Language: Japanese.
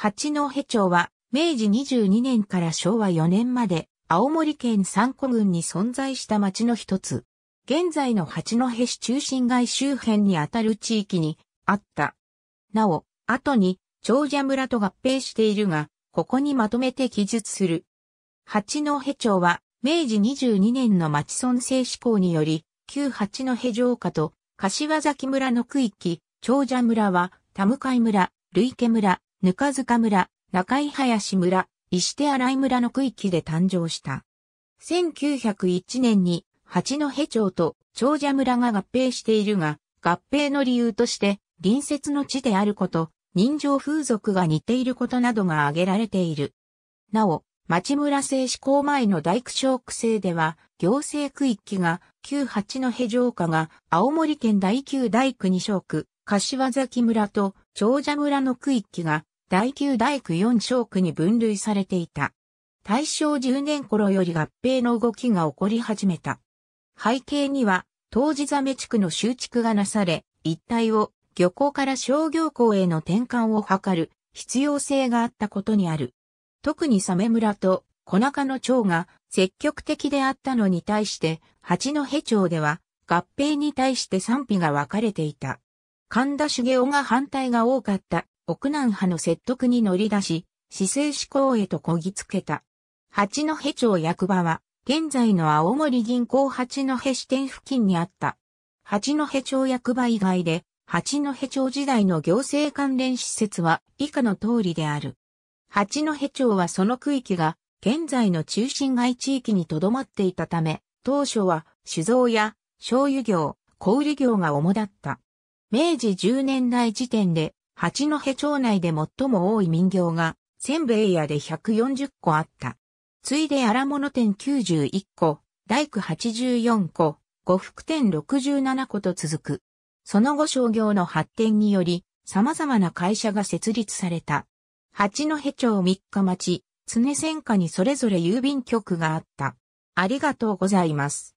八戸町は、明治22年から昭和4年まで、青森県三古郡に存在した町の一つ。現在の八戸市中心街周辺にあたる地域にあった。なお、後に長者村と合併しているが、ここにまとめて記述する。八戸町は、明治22年の町村制施行により、旧八戸城下と柏崎村の区域、長者村は、田向村、累家村、ぬかずか村、中井林村、石手荒井村の区域で誕生した。1901年に八戸町と長者村が合併しているが、合併の理由として隣接の地であること、人情風俗が似ていることなどが挙げられている。なお、町村制施行前の大工小区制では、行政区域が旧八戸城下が青森県第9大区二小区、柏崎村と長者村の区域が第9大区4小区に分類されていた。大正10年頃より合併の動きが起こり始めた。背景には、当時ザメ地区の集築がなされ、一帯を漁港から商業港への転換を図る必要性があったことにある。特にサメ村と小中の町が積極的であったのに対して、八戸町では合併に対して賛否が分かれていた。神田茂雄が反対が多かった奥南派の説得に乗り出し、市政志向へとこぎつけた。八戸町役場は、現在の青森銀行八戸支店付近にあった。八戸町役場以外で、八戸町時代の行政関連施設は以下の通りである。八戸町はその区域が現在の中心街地域にとどまっていたため、当初は酒造や醤油業、小売業が主だった。明治10年代時点で、八戸町内で最も多い民業が、千部エい屋で140個あった。ついで荒物店91個、大工84個、呉服店67個と続く。その後商業の発展により、様々な会社が設立された。八戸町三日町、常仙下にそれぞれ郵便局があった。ありがとうございます。